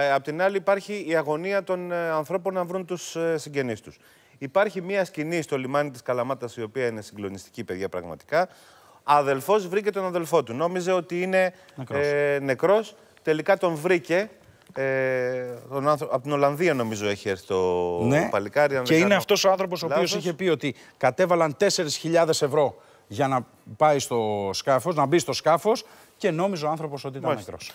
Ε, απ' την άλλη υπάρχει η αγωνία των ε, ανθρώπων να βρουν τους ε, συγγενείς τους. Υπάρχει μια σκηνή στο λιμάνι της Καλαμάτας η οποία είναι συγκλονιστική παιδιά πραγματικά. Αδελφός βρήκε τον αδελφό του. Νόμιζε ότι είναι νεκρός. Τελικά τον βρήκε. Ε, τον Από την Ολλανδία νομίζω έχει έρθει το ναι. παλικάρι. Αν και είναι αυτός ο άνθρωπος Λάθος. ο οποίος είχε πει ότι κατέβαλαν 4.000 ευρώ για να πάει στο σκάφος, να μπει στο σκάφος και νόμιζε ο άνθρωπος ότι ήταν νεκρός.